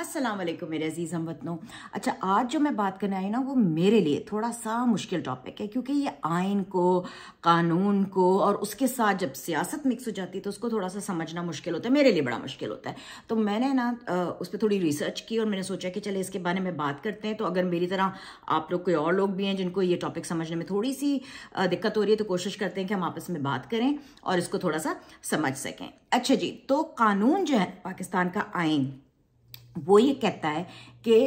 अस्सलाम वालेकुम मेरे अजीज़ हम वतनों अच्छा आज जो मैं बात करने आई ना वो मेरे लिए थोड़ा सा मुश्किल टॉपिक है क्योंकि ये आइन को कानून को और उसके साथ जब सियासत मिक्स हो जाती है तो उसको थोड़ा सा समझना मुश्किल होता है मेरे लिए बड़ा मुश्किल होता है तो मैंने ना उस पर थोड़ी रिसर्च की और मैंने सोचा कि चले इसके बारे में बात करते हैं तो अगर मेरी तरह आप लोग कोई और लोग भी हैं जिनको ये टॉपिक समझने में थोड़ी सी दिक्कत हो रही है तो कोशिश करते हैं कि हम आपस में बात करें और इसको थोड़ा सा समझ सकें अच्छा जी तो कानून जो है पाकिस्तान का आइन वो ये कहता है कि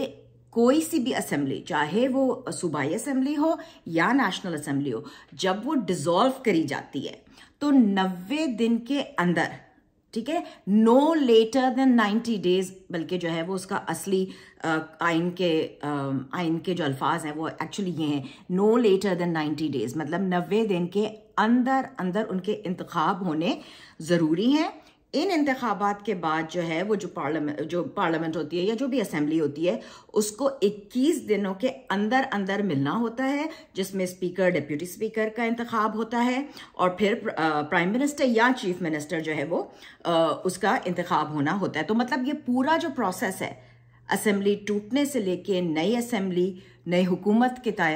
कोई सी भी असम्बली चाहे वो सूबाई असम्बली हो या नेशनल असम्बली हो जब वो डिज़ोल्व करी जाती है तो नब्बे दिन के अंदर ठीक है नो लेटर देन 90 डेज बल्कि जो है वो उसका असली आइन के आइन के जो अल्फाज हैं वो एक्चुअली ये हैं नो लेटर देन 90 डेज मतलब नब्बे दिन के अंदर अंदर उनके इंतखब होने ज़रूरी हैं इन इंतबात के बाद जो है वो जो पार्लियामेंट जो पार्लियामेंट होती है या जो भी असेंबली होती है उसको 21 दिनों के अंदर अंदर मिलना होता है जिसमें स्पीकर डिप्यूटी स्पीकर का इंतखब होता है और फिर प्राइम मिनिस्टर या चीफ मिनिस्टर जो है वो उसका इंतखब होना होता है तो मतलब ये पूरा जो प्रोसेस है असेंबली टूटने से लेके नई असेंबली नई हुकूमत की ता,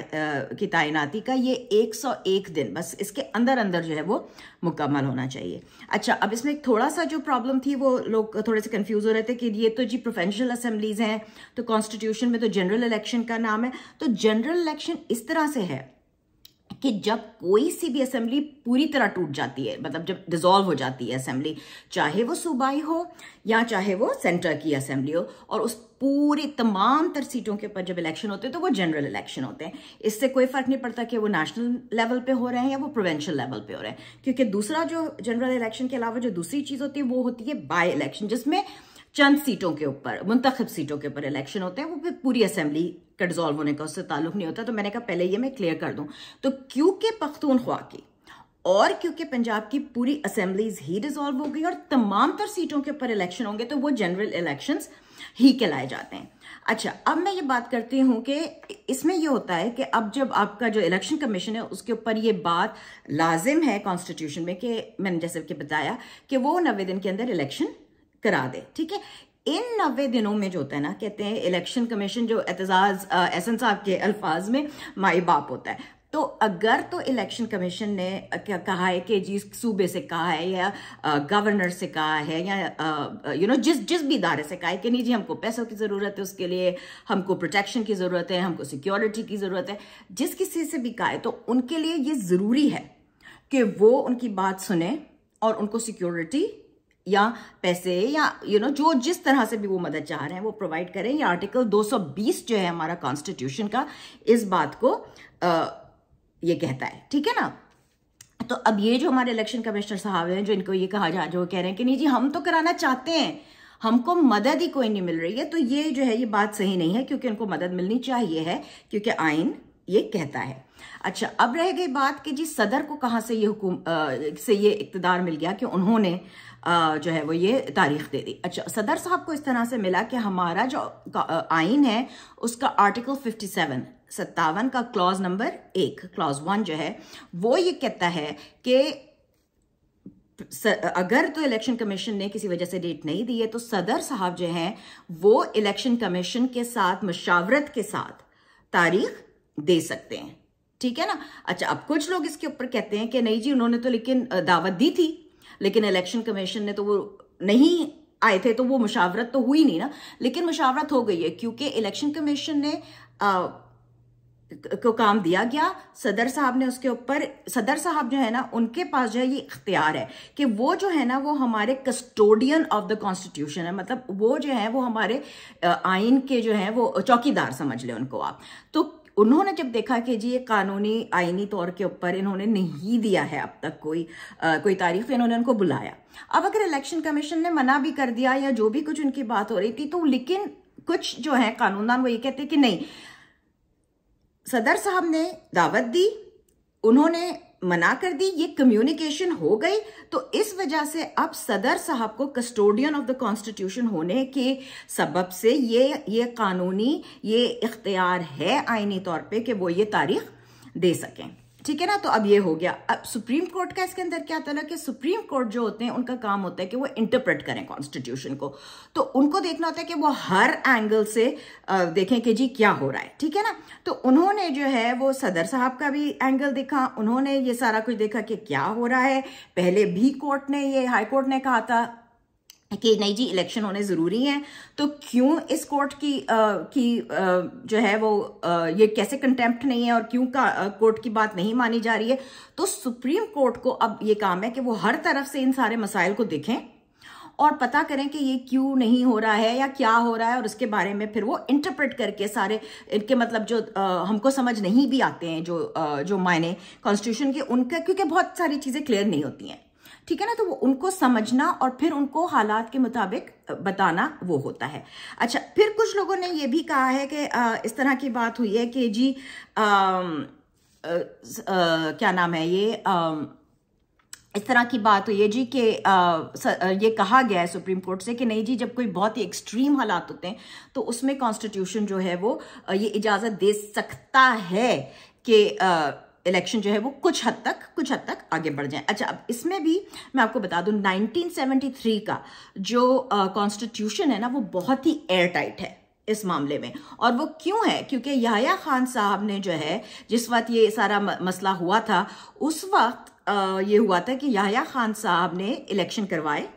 की तैनाती का ये 101 दिन बस इसके अंदर अंदर जो है वो मुकम्मल होना चाहिए अच्छा अब इसमें थोड़ा सा जो प्रॉब्लम थी वो लोग थोड़े से कंफ्यूज हो रहे थे कि ये तो जी प्रोफेंशनल असम्बलीज हैं तो कॉन्स्टिट्यूशन में तो जनरल इलेक्शन का नाम है तो जनरल इलेक्शन इस तरह से है कि जब कोई सी भी असेंबली पूरी तरह टूट जाती है मतलब जब डिजोल्व हो जाती है असेंबली चाहे वो सूबाई हो या चाहे वो सेंटर की असेंबली हो और उस पूरी तमाम तर सीटों के ऊपर जब इलेक्शन होते हैं तो वो जनरल इलेक्शन होते हैं इससे कोई फर्क नहीं पड़ता कि वो नेशनल लेवल पे हो रहे हैं या वो प्रोवेंशल लेवल पे हो रहे हैं क्योंकि दूसरा जो जनरल इलेक्शन के अलावा जो दूसरी चीज़ होती है वो होती है बाय इलेक्शन जिसमें चंद सीटों के ऊपर मुंतखब सीटों के ऊपर इलेक्शन होते हैं वो फिर पूरी असेंबली का डिजॉल्व होने का उससे ताल्लुक नहीं होता तो मैंने कहा पहले ये मैं क्लियर कर दूं तो क्योंकि पख्तूनख्वा की और क्योंकि पंजाब की पूरी असेंबलीज ही डिजॉल्व हो गई और तमाम तर सीटों के ऊपर इलेक्शन होंगे तो वो जनरल इलेक्शन ही कहलाए जाते हैं अच्छा अब मैं ये बात करती हूँ कि इसमें ये होता है कि अब जब आपका जो इलेक्शन कमीशन है उसके ऊपर ये बात लाजिम है कॉन्स्टिट्यूशन में कि मैंने जैसे कि बताया कि वो नवे दिन के अंदर इलेक्शन करा दे ठीक है इन नब्बे दिनों में जो होता है ना कहते हैं इलेक्शन कमीशन जो एतजाज़ एहसन साहब के अल्फाज में माई बाप होता है तो अगर तो इलेक्शन कमीशन ने क्या कहा है कि जिस सूबे से कहा है या गवर्नर से कहा है या यू नो जिस जिस भी इदारे से कहा है कि नहीं जी हमको पैसों की ज़रूरत है उसके लिए हमको प्रोटेक्शन की ज़रूरत है हमको सिक्योरिटी की ज़रूरत है जिस किसी से भी कहा है तो उनके लिए ये ज़रूरी है कि वो उनकी बात सुने और उनको सिक्योरिटी या पैसे या यू you नो know, जो जिस तरह से भी वो मदद चाह रहे हैं वो प्रोवाइड करें या आर्टिकल 220 जो है हमारा कॉन्स्टिट्यूशन का इस बात को आ, ये कहता है ठीक है ना तो अब ये जो हमारे इलेक्शन कमिश्नर साहब हैं जो इनको ये कहा जा जो कह रहे हैं कि नहीं जी हम तो कराना चाहते हैं हमको मदद ही कोई नहीं मिल रही है तो ये जो है ये बात सही नहीं है क्योंकि उनको मदद मिलनी चाहिए है क्योंकि आइन ये कहता है अच्छा अब रह गई बात कि जी सदर को कहाँ से ये हुकूम आ, से ये इकतदार मिल गया कि उन्होंने आ, जो है वो ये तारीख दे दी अच्छा सदर साहब को इस तरह से मिला कि हमारा जो आइन है उसका आर्टिकल 57 सत्तावन का क्लॉज नंबर एक क्लॉज वन जो है वो ये कहता है कि अगर तो इलेक्शन कमीशन ने किसी वजह से डेट नहीं दी है तो सदर साहब जो हैं वो इलेक्शन कमीशन के साथ मशावरत के साथ तारीख दे सकते हैं ठीक है ना अच्छा अब कुछ लोग इसके ऊपर कहते हैं कि नहीं जी उन्होंने तो लेकिन दावत दी थी लेकिन इलेक्शन कमीशन ने तो वो नहीं आए थे तो वो मुशावरत तो हुई नहीं ना लेकिन मुशावरत हो गई है क्योंकि इलेक्शन कमीशन ने आ, को काम दिया गया सदर साहब ने उसके ऊपर सदर साहब जो है ना उनके पास जो है ये इख्तियार है कि वो जो है ना वो हमारे कस्टोडियन ऑफ द कॉन्स्टिट्यूशन है मतलब वो जो है वो हमारे आइन के जो है वो चौकीदार समझ लें उनको आप तो उन्होंने जब देखा कि जी ये कानूनी आइनी तौर के ऊपर इन्होंने नहीं दिया है अब तक कोई आ, कोई तारीख इन्होंने उनको बुलाया अब अगर इलेक्शन कमीशन ने मना भी कर दिया या जो भी कुछ उनकी बात हो रही थी तो लेकिन कुछ जो है कानूनदान वो ये कहते कि नहीं सदर साहब ने दावत दी उन्होंने मना कर दी ये कम्युनिकेशन हो गई तो इस वजह से अब सदर साहब को कस्टोडियन ऑफ द कॉन्स्टिट्यूशन होने के सबब से ये ये कानूनी ये इख्तियार है आइनी तौर पे कि वो ये तारीख दे सकें ठीक है ना तो अब ये हो गया अब सुप्रीम कोर्ट का इसके अंदर क्या तलक है सुप्रीम कोर्ट जो होते हैं उनका काम होता है कि वो इंटरप्रेट करें कॉन्स्टिट्यूशन को तो उनको देखना होता है कि वो हर एंगल से देखें कि जी क्या हो रहा है ठीक है ना तो उन्होंने जो है वो सदर साहब का भी एंगल देखा उन्होंने ये सारा कुछ देखा कि क्या हो रहा है पहले भी कोर्ट ने ये हाई कोर्ट ने कहा था कि नहीं जी इलेक्शन होने ज़रूरी हैं तो क्यों इस कोर्ट की आ, की आ, जो है वो आ, ये कैसे कंटेम्प्ट नहीं है और क्यों का आ, कोर्ट की बात नहीं मानी जा रही है तो सुप्रीम कोर्ट को अब ये काम है कि वो हर तरफ से इन सारे मसाइल को देखें और पता करें कि ये क्यों नहीं हो रहा है या क्या हो रहा है और उसके बारे में फिर वो इंटरप्रेट करके सारे इनके मतलब जो आ, हमको समझ नहीं भी आते हैं जो आ, जो मायने कॉन्स्टिट्यूशन के उनका क्योंकि बहुत सारी चीज़ें क्लियर नहीं होती हैं ठीक है ना तो वो उनको समझना और फिर उनको हालात के मुताबिक बताना वो होता है अच्छा फिर कुछ लोगों ने ये भी कहा है कि इस तरह की बात हुई है कि जी आ, आ, आ, क्या नाम है ये आ, इस तरह की बात हुई है जी कि ये कहा गया है सुप्रीम कोर्ट से कि नहीं जी जब कोई बहुत ही एक्सट्रीम हालात होते हैं तो उसमें कॉन्स्टिट्यूशन जो है वो ये इजाज़त दे सकता है कि इलेक्शन जो है वो कुछ हद तक कुछ हद तक आगे बढ़ जाए अच्छा अब इसमें भी मैं आपको बता दूं 1973 का जो कॉन्स्टिट्यूशन है ना वो बहुत ही एयर टाइट है इस मामले में और वो क्यों है क्योंकि याया खान साहब ने जो है जिस वक्त ये सारा मसला हुआ था उस वक्त ये हुआ था कि याया खान साहब ने इलेक्शन करवाए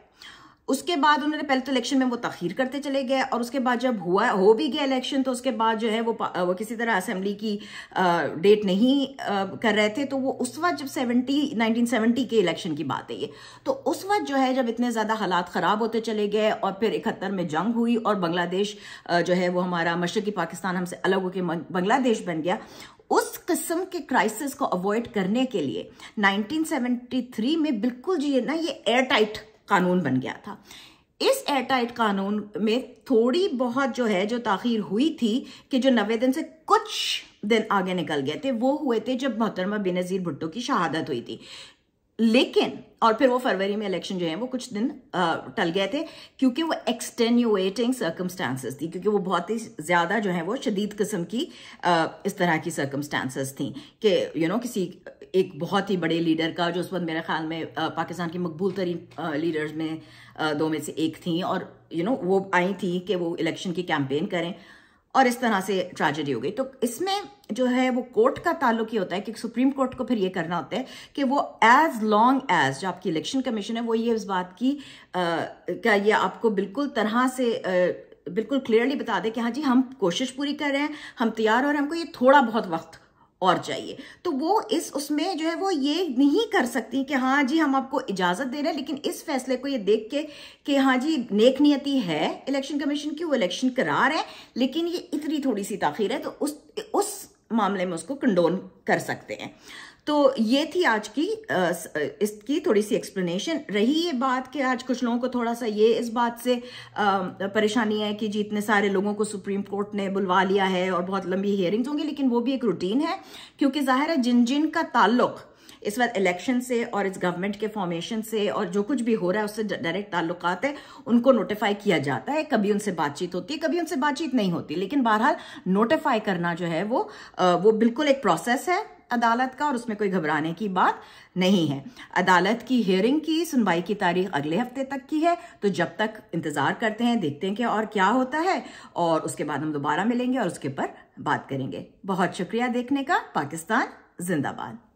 उसके बाद उन्होंने पहले तो इलेक्शन में वो तखीर करते चले गए और उसके बाद जब हुआ हो भी गया इलेक्शन तो उसके बाद जो है वो वो किसी तरह असेंबली की डेट नहीं आ, कर रहे थे तो वो उस वक्त जब सेवेंटी नाइनटीन सेवेंटी के इलेक्शन की बात है ये तो उस वक्त जो है जब इतने ज़्यादा हालात ख़राब होते चले गए और फिर इकहत्तर में जंग हुई और बांग्लादेश जो है वो हमारा मशरकी पाकिस्तान हमसे अलग होकर बांग्लादेश बन गया उस किस्म के क्राइसिस को अवॉइड करने के लिए 1973 में बिल्कुल जी ना ये एयर टाइट कानून बन गया था इस एयरटाइट कानून में थोड़ी बहुत जो है जो ताखीर हुई थी कि जो नवे दिन से कुछ दिन आगे निकल गए थे वो हुए थे जब मोहतरमा बेनज़ीर भुट्टो की शहादत हुई थी लेकिन और फिर वो फरवरी में इलेक्शन जो है वो कुछ दिन टल गए थे क्योंकि वो एक्सटेन्यूएटिंग सर्कमस्टांसिस थी क्योंकि वो बहुत ही ज़्यादा जो है वो शदीद किस्म की आ, इस तरह की सर्कमस्टांसिस थी कि यू नो किसी एक बहुत ही बड़े लीडर का जो उस वक्त मेरे ख्याल में पाकिस्तान की मकबूल तरीन लीडर्स में दो में से एक थी और यू you नो know, वो आई थी कि वो इलेक्शन की कैंपेन करें और इस तरह से ट्रेजेडी हो गई तो इसमें जो है वो कोर्ट का ताल्लुक ये होता है कि सुप्रीम कोर्ट को फिर ये करना होता है कि वो एज लॉन्ग एज जो आपकी इलेक्शन कमीशन है वो ये इस बात की क्या ये आपको बिल्कुल तरह से आ, बिल्कुल क्लियरली बता दे कि हाँ जी हम कोशिश पूरी कर रहे हैं हम तैयार हो रहे हैं हमको ये थोड़ा बहुत वक्त और चाहिए तो वो इस उसमें जो है वो ये नहीं कर सकती कि हाँ जी हम आपको इजाज़त दे रहे हैं लेकिन इस फैसले को ये देख के कि हाँ जी नेक नियति है इलेक्शन कमीशन की वो इलेक्शन करा रहे हैं लेकिन ये इतनी थोड़ी सी ताखिर है तो उस उस मामले में उसको कंडोन कर सकते हैं तो ये थी आज की इसकी थोड़ी सी एक्सप्लेनेशन रही ये बात कि आज कुछ लोगों को थोड़ा सा ये इस बात से परेशानी है कि जी इतने सारे लोगों को सुप्रीम कोर्ट ने बुलवा लिया है और बहुत लंबी हियरिंग्स होंगी लेकिन वो भी एक रूटीन है क्योंकि जाहिर है जिन जिन का ताल्लुक़ इस वक्त इलेक्शन से और इस गवर्नमेंट के फॉर्मेशन से और जो कुछ भी हो रहा है उससे डायरेक्ट ताल्लुक है उनको नोटिफाई किया जाता है कभी उनसे बातचीत होती है कभी उनसे बातचीत नहीं होती लेकिन बहरहाल नोटिफाई करना जो है वो वो बिल्कुल एक प्रोसेस है अदालत का और उसमें कोई घबराने की बात नहीं है अदालत की हियरिंग की सुनवाई की तारीख अगले हफ्ते तक की है तो जब तक इंतज़ार करते हैं देखते हैं कि और क्या होता है और उसके बाद हम दोबारा मिलेंगे और उसके ऊपर बात करेंगे बहुत शुक्रिया देखने का पाकिस्तान जिंदाबाद